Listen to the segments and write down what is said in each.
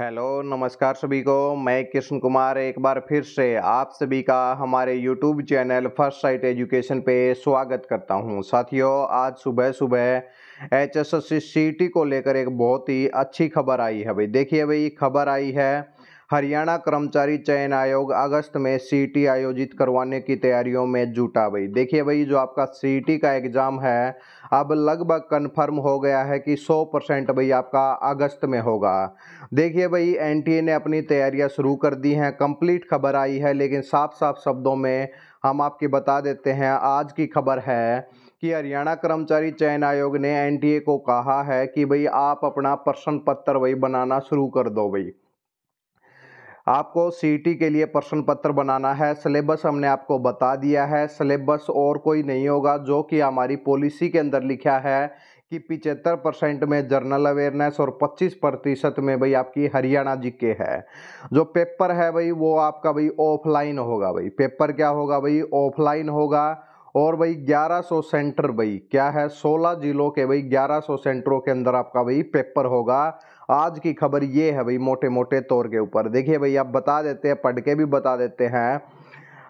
hello नमस्कार सभी को मैं कृष्ण कुमार एक बार फिर से आप सभी का हमारे YouTube channel first site education पे स्वागत करता हूं साथियों आज सुबह सुबह H S S C T को लेकर एक बहुत ही अच्छी खबर आई है भाई देखिए भाई खबर आई है हरियाणा कर्मचारी चयन आयोग अगस्त में सीटी आयोजित करवाने की तैयारियों में जुटा भाई देखिए भाई जो आपका सीटी का एग्ज़ाम है अब लगभग कन्फर्म हो गया है कि 100 परसेंट भाई आपका अगस्त में होगा देखिए भाई एनटीए ने अपनी तैयारियां शुरू कर दी हैं कंप्लीट खबर आई है लेकिन साफ साफ शब्दों में हम आपके बता देते हैं आज की खबर है कि हरियाणा कर्मचारी चयन आयोग ने एनटीए को कहा है कि भाई आप अपना प्रश्न पत्र वही बनाना शुरू कर दो भाई आपको सी के लिए प्रश्न पत्र बनाना है सिलेबस हमने आपको बता दिया है सिलेबस और कोई नहीं होगा जो कि हमारी पॉलिसी के अंदर लिखा है कि पिचहत्तर परसेंट में जर्नल अवेयरनेस और पच्चीस प्रतिशत में भाई आपकी हरियाणा जी के है जो पेपर है भाई वो आपका भाई ऑफलाइन होगा भाई पेपर क्या होगा भाई ऑफलाइन होगा और भाई 1100 सेंटर भाई क्या है 16 जिलों के भाई 1100 सेंटरों के अंदर आपका भाई पेपर होगा आज की खबर ये है भाई मोटे मोटे तौर के ऊपर देखिए भाई आप बता देते हैं पढ़ के भी बता देते हैं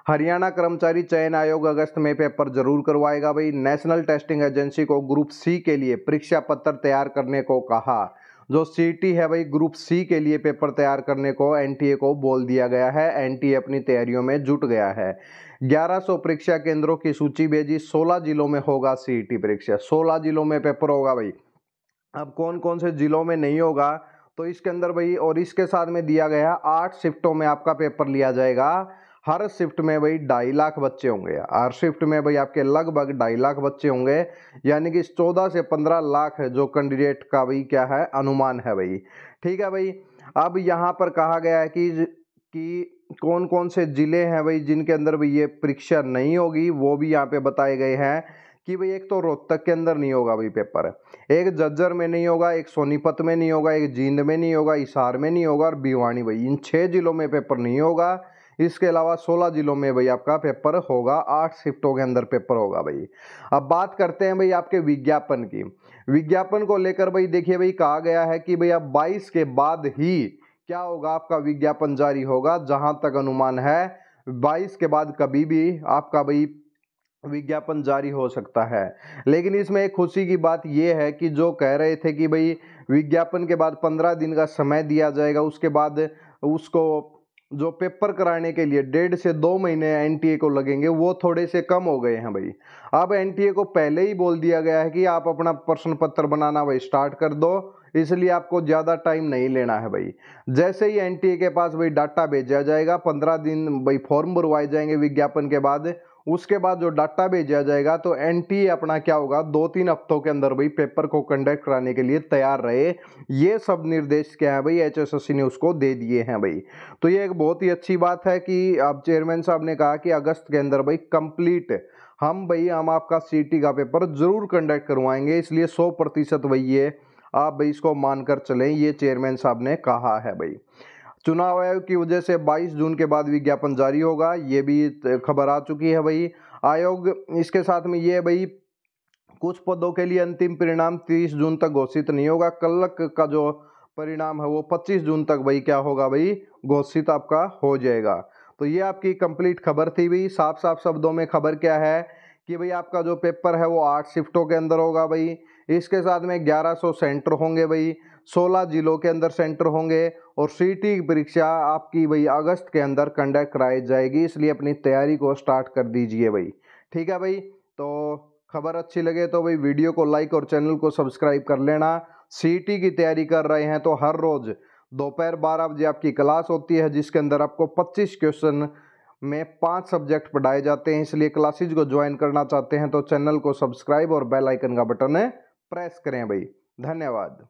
हरियाणा कर्मचारी चयन आयोग अगस्त में पेपर जरूर करवाएगा भाई नेशनल टेस्टिंग एजेंसी को ग्रुप सी के लिए परीक्षा पत्र तैयार करने को कहा जो सीटी है भाई ग्रुप सी के लिए पेपर तैयार करने को एनटीए को बोल दिया गया है एनटीए अपनी तैयारियों में जुट गया है 1100 परीक्षा केंद्रों की सूची भेजी 16 जिलों में होगा सीईटी परीक्षा 16 जिलों में पेपर होगा भाई अब कौन कौन से जिलों में नहीं होगा तो इसके अंदर भाई और इसके साथ में दिया गया आठ शिफ्टों में आपका पेपर लिया जाएगा हर शिफ्ट में भाई ढाई लाख बच्चे होंगे हर शिफ्ट में भाई आपके लगभग ढाई लाख बच्चे होंगे यानी कि चौदह से पंद्रह लाख जो कैंडिडेट का भाई क्या है अनुमान है भाई ठीक है भाई अब यहाँ पर कहा गया है कि कि कौन कौन से ज़िले हैं भाई जिनके अंदर भी ये परीक्षा नहीं होगी वो भी यहाँ पे बताए गए हैं कि भाई एक तो रोहतक के अंदर नहीं होगा भाई पेपर एक जज्जर में नहीं होगा एक सोनीपत में नहीं होगा एक जींद में नहीं होगा इसार में नहीं होगा और भिवानी भाई इन छः ज़िलों में पेपर नहीं होगा इसके अलावा 16 जिलों में भाई आपका पेपर होगा आठ शिफ्टों के अंदर पेपर होगा भाई अब बात करते हैं भाई आपके विज्ञापन की विज्ञापन को लेकर भाई देखिए भाई कहा गया है कि भाई अब बाईस के बाद ही क्या होगा आपका विज्ञापन जारी होगा जहां तक अनुमान है बाईस के बाद कभी भी आपका भाई विज्ञापन जारी हो सकता है लेकिन इसमें एक खुशी की बात यह है कि जो कह रहे थे कि भाई विज्ञापन के बाद पंद्रह दिन का समय दिया जाएगा उसके बाद उसको जो पेपर कराने के लिए डेढ़ से दो महीने एनटीए को लगेंगे वो थोड़े से कम हो गए हैं भाई अब एनटीए को पहले ही बोल दिया गया है कि आप अपना प्रश्न पत्र बनाना भाई स्टार्ट कर दो इसलिए आपको ज़्यादा टाइम नहीं लेना है भाई जैसे ही एनटीए के पास भाई डाटा भेजा जाएगा पंद्रह दिन भाई फॉर्म भरवाए जाएंगे विज्ञापन के बाद उसके बाद जो डाटा भेजा जाएगा तो एन अपना क्या होगा दो तीन हफ्तों के अंदर भाई पेपर को कंडक्ट कराने के लिए तैयार रहे ये सब निर्देश क्या है भाई एच ने उसको दे दिए हैं भाई तो ये एक बहुत ही अच्छी बात है कि अब चेयरमैन साहब ने कहा कि अगस्त के अंदर भाई कंप्लीट हम भाई हम आपका सीटी का पेपर ज़रूर कंडक्ट करवाएंगे इसलिए सौ प्रतिशत भाई ये आप भाई इसको मानकर चलें ये चेयरमैन साहब ने कहा है भाई चुनाव आयोग की वजह से 22 जून के बाद विज्ञापन जारी होगा ये भी खबर आ चुकी है भाई आयोग इसके साथ में ये भाई कुछ पदों के लिए अंतिम परिणाम 30 जून तक घोषित नहीं होगा कलक का जो परिणाम है वो 25 जून तक भाई क्या होगा भाई घोषित आपका हो जाएगा तो ये आपकी कंप्लीट खबर थी भाई साफ साफ शब्दों में खबर क्या है कि भाई आपका जो पेपर है वो आठ शिफ्टों के अंदर होगा भाई इसके साथ में 1100 सेंटर होंगे भाई 16 जिलों के अंदर सेंटर होंगे और सीटी की परीक्षा आपकी भाई अगस्त के अंदर कंडक्ट कराई जाएगी इसलिए अपनी तैयारी को स्टार्ट कर दीजिए भाई ठीक है भाई तो खबर अच्छी लगे तो भाई वीडियो को लाइक और चैनल को सब्सक्राइब कर लेना सी की तैयारी कर रहे हैं तो हर रोज़ दोपहर बारह बजे आपकी क्लास होती है जिसके अंदर आपको पच्चीस क्वेश्चन में पांच सब्जेक्ट पढ़ाए जाते हैं इसलिए क्लासेज को ज्वाइन करना चाहते हैं तो चैनल को सब्सक्राइब और बेल आइकन का बटन प्रेस करें भाई धन्यवाद